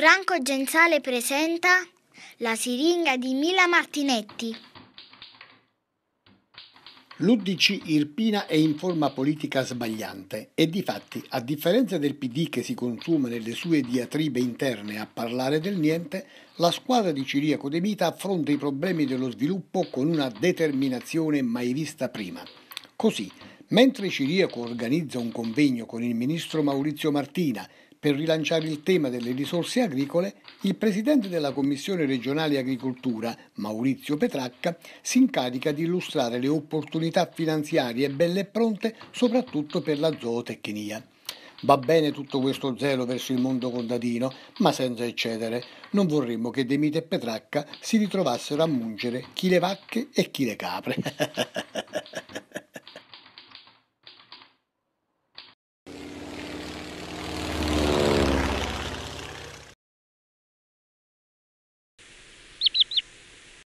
Franco Genzale presenta La siringa di Mila Martinetti. L'UDC irpina è in forma politica sbagliante e difatti, a differenza del PD che si consuma nelle sue diatribe interne a parlare del niente, la squadra di Ciriaco De Mita affronta i problemi dello sviluppo con una determinazione mai vista prima. Così, mentre Ciriaco organizza un convegno con il ministro Maurizio Martina per rilanciare il tema delle risorse agricole, il presidente della Commissione regionale agricoltura, Maurizio Petracca, si incarica di illustrare le opportunità finanziarie belle e pronte soprattutto per la zootecnia. Va bene tutto questo zelo verso il mondo contadino, ma senza eccedere. Non vorremmo che Demite e Petracca si ritrovassero a mungere chi le vacche e chi le capre.